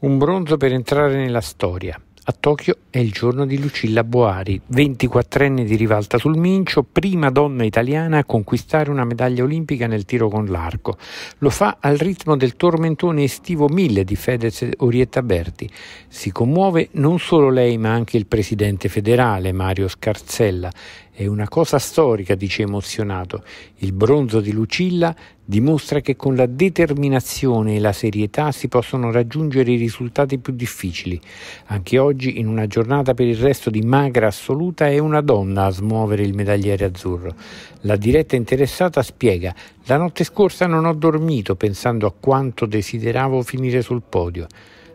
un bronzo per entrare nella storia. A Tokyo è il giorno di Lucilla Boari, 24enne di Rivalta sul Mincio, prima donna italiana a conquistare una medaglia olimpica nel tiro con l'arco. Lo fa al ritmo del tormentone estivo 1000 di Fedez Orietta Berti. Si commuove non solo lei ma anche il presidente federale Mario Scarzella. È una cosa storica, dice emozionato. Il bronzo di Lucilla dimostra che con la determinazione e la serietà si possono raggiungere i risultati più difficili. Anche oggi oggi, in una giornata per il resto di magra assoluta, è una donna a smuovere il medagliere azzurro. La diretta interessata spiega: La notte scorsa non ho dormito pensando a quanto desideravo finire sul podio.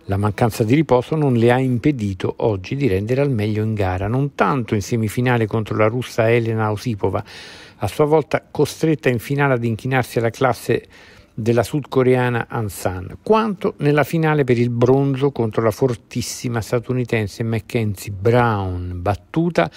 La mancanza di riposo non le ha impedito oggi di rendere al meglio in gara, non tanto in semifinale contro la russa Elena Osipova, a sua volta costretta in finale ad inchinarsi alla classe della sudcoreana Ansan, quanto nella finale per il bronzo contro la fortissima statunitense Mackenzie Brown, battuta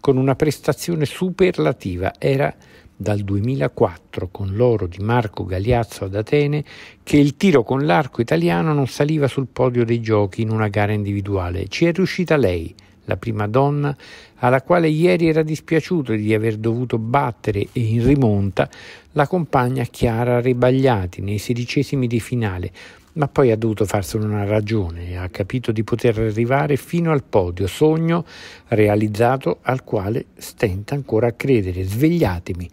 con una prestazione superlativa. Era dal 2004 con l'oro di Marco Galiazzo ad Atene che il tiro con l'arco italiano non saliva sul podio dei giochi in una gara individuale. Ci è riuscita lei, la prima donna, alla quale ieri era dispiaciuto di aver dovuto battere e in rimonta la compagna Chiara Rebagliati nei sedicesimi di finale, ma poi ha dovuto farsene una ragione e ha capito di poter arrivare fino al podio, sogno realizzato al quale stenta ancora a credere. Svegliatemi,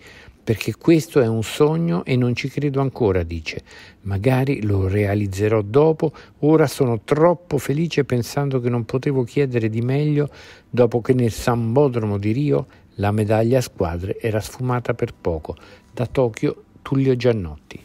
perché questo è un sogno e non ci credo ancora, dice. Magari lo realizzerò dopo, ora sono troppo felice pensando che non potevo chiedere di meglio dopo che nel Sambodromo di Rio la medaglia a squadre era sfumata per poco. Da Tokyo Tullio Giannotti.